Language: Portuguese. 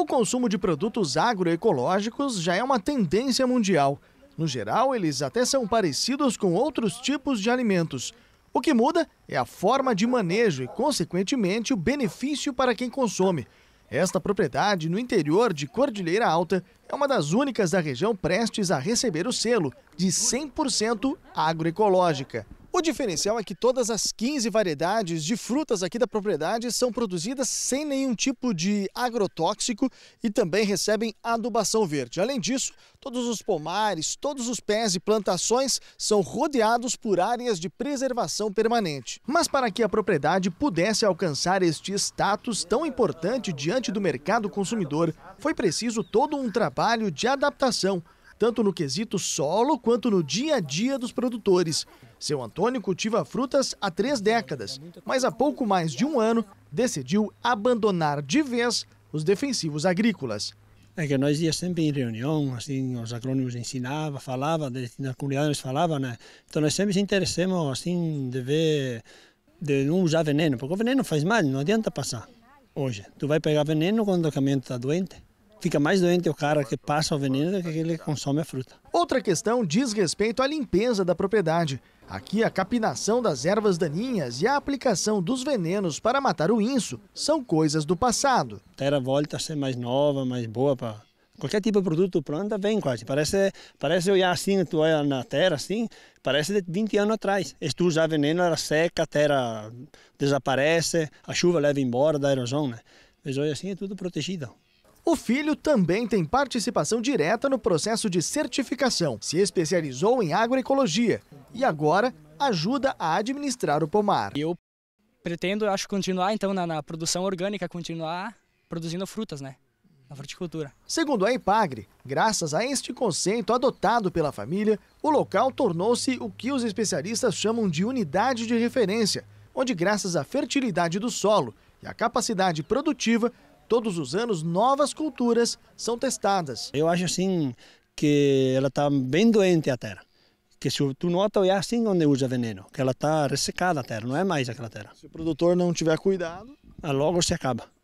O consumo de produtos agroecológicos já é uma tendência mundial. No geral, eles até são parecidos com outros tipos de alimentos. O que muda é a forma de manejo e, consequentemente, o benefício para quem consome. Esta propriedade, no interior de Cordilheira Alta, é uma das únicas da região prestes a receber o selo de 100% agroecológica. O diferencial é que todas as 15 variedades de frutas aqui da propriedade são produzidas sem nenhum tipo de agrotóxico e também recebem adubação verde. Além disso, todos os pomares, todos os pés e plantações são rodeados por áreas de preservação permanente. Mas para que a propriedade pudesse alcançar este status tão importante diante do mercado consumidor, foi preciso todo um trabalho de adaptação tanto no quesito solo quanto no dia a dia dos produtores. Seu Antônio cultiva frutas há três décadas, mas há pouco mais de um ano decidiu abandonar de vez os defensivos agrícolas. É que nós ia sempre em reunião, assim, os agrônomos ensinavam, falavam, na comunidade eles falavam, né? Então nós sempre nos interessamos, assim, de ver, de não usar veneno, porque o veneno faz mal, não adianta passar hoje. Tu vai pegar veneno quando o caminho está doente. Fica mais doente o cara que passa o veneno do que aquele que consome a fruta. Outra questão diz respeito à limpeza da propriedade. Aqui, a capinação das ervas daninhas e a aplicação dos venenos para matar o inso são coisas do passado. A terra volta a ser mais nova, mais boa para qualquer tipo de produto planta vem quase. Parece, parece olhar assim, tu olha na terra assim, parece de 20 anos atrás. Se tu usar veneno, ela seca, a terra desaparece, a chuva leva embora da erosão, né? Mas olha assim, é tudo protegido. O filho também tem participação direta no processo de certificação, se especializou em agroecologia e agora ajuda a administrar o pomar. Eu pretendo, acho, continuar então na, na produção orgânica, continuar produzindo frutas, né? na fruticultura. Segundo a Ipagre, graças a este conceito adotado pela família, o local tornou-se o que os especialistas chamam de unidade de referência, onde, graças à fertilidade do solo e à capacidade produtiva, Todos os anos, novas culturas são testadas. Eu acho assim que ela está bem doente a terra. Que se tu nota, é assim onde usa veneno, que ela está ressecada a terra, não é mais aquela terra. Se o produtor não tiver cuidado, ah, logo se acaba.